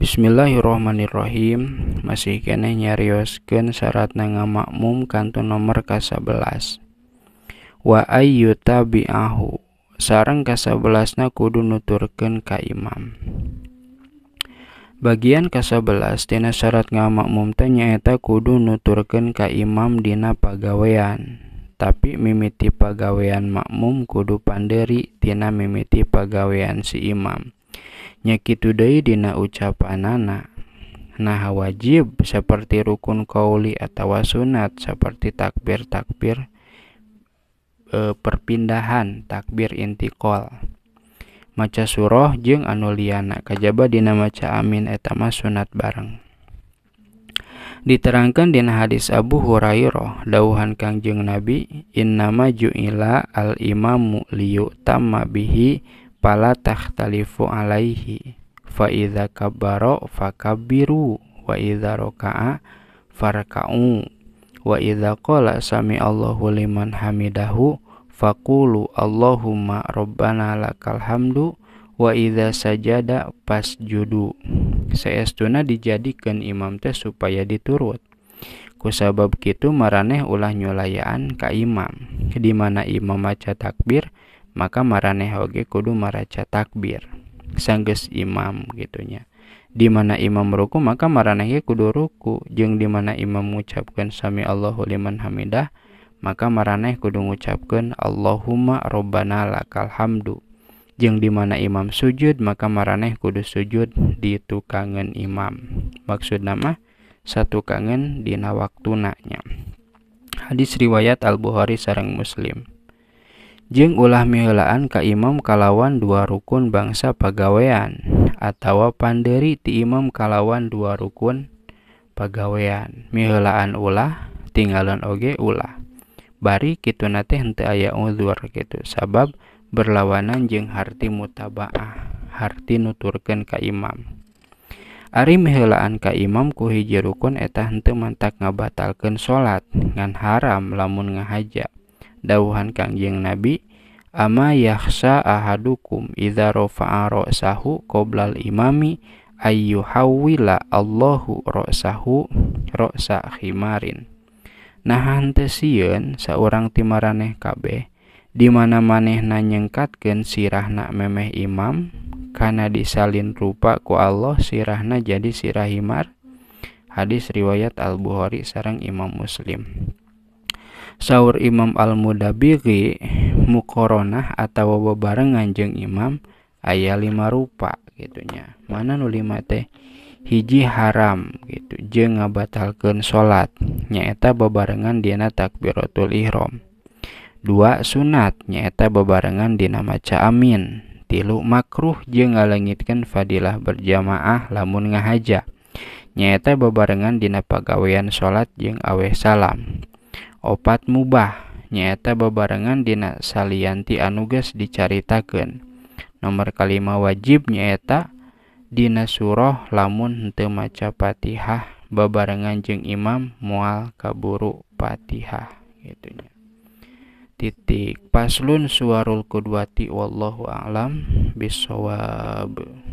Bismillahirrahmanirrahim. masih kene nyariosken syarat nanga makmum kantun nomor ke 11 wa ayu tabiahu. sarang ke 11 na kudu nuturken ka imam bagian ke 11 tina syarat nga makmum tanya eta kudu nuturken ka imam dina pagawean tapi mimiti pagawean makmum kudu panderi tina mimiti pagawean si imam Nyakitudai deui dina ucapanana nah wajib seperti rukun kauli atau sunat seperti takbir takbir e, perpindahan takbir intikol maca surah jeng anuliana kajaba dina maca amin etama sunat bareng diterangkan dina hadis Abu Hurairah dauhan Kangjeng Nabi innama ju'ila al imamu liyu tamma bihi Fala tahtalifu alaihi Fa idza kabbaro fakabiru Wa idza roka'a farka'u Wa idza qala sami Allahu liman hamidahu kulu. Allahumma Rabbana lakal hamdu Wa idza sajada pasjudu Seestuna dijadikan imam teh supaya diturut kusabab kitu maraneh ulah nyulayaan ka imam di mana imam maca takbir maka marane hoge kudu maraca takbir sanggeus imam gitunya dimana imam ruku maka maranehnya kudu ruku jeng dimana imam mengucapkan sami Allahu liman hamidah maka maraneh kudu mengucapkan Allahumma robbana lakal hamdu jeng dimana imam sujud maka maraneh kudu sujud di tukangan imam maksud nama satu kangen dina waktunanya hadis riwayat Al Bukhari sarang Muslim Jing ulah milaan ka imam kalawan dua rukun bangsa pagawean atau panderi ti imam kalawan dua rukun pagawean milaan ulah tinggalan oge ulah bari kitu nate hente aya uzur gitu sabab berlawanan jeng harti mutabaah harti nuturken ka imam Ari mihelaan ka imam ku hiji rukun eta hente mantak ngabatalkan salat ngan haram lamun ngahaja dawuhan Kangjeng Nabi ama yahsa ahadukum idza rafa'a ra'sahu qoblal imami hawila Allahu ra'sahu ra'sa khimarin hante sieun seorang timaraneh kabeh di mana maneh nanyengkatkeun sirahna memeh imam karena disalin rupa ku Allah sirahna jadi sirah himar hadis riwayat Al Bukhari sarang Imam Muslim Sauur Imam Al-mudhabiri muqaronah atau wabobarenngan jeng imam ayah lima rupa gitunya mana nulimat hijji haram je ngabatalken salat, nyaeta bebarenngandina tak birotul Iom. Du sunat nyata bebarengandina maca amin tilu makruh je galengitkan Fadlah berjamaah lamun nga haja.nyaeta bebarengan dina pegaweian salat je aweh salam. opat mubah nyaeta bebarengan dina salianti anuges dicaritakeun nomor kelima wajib nyaeta dina surah lamun henteu maca Fatihah babarengan jeung imam mual kaburu Fatihah gitunya titik paslun suarul kudwati wallahu alam bisawab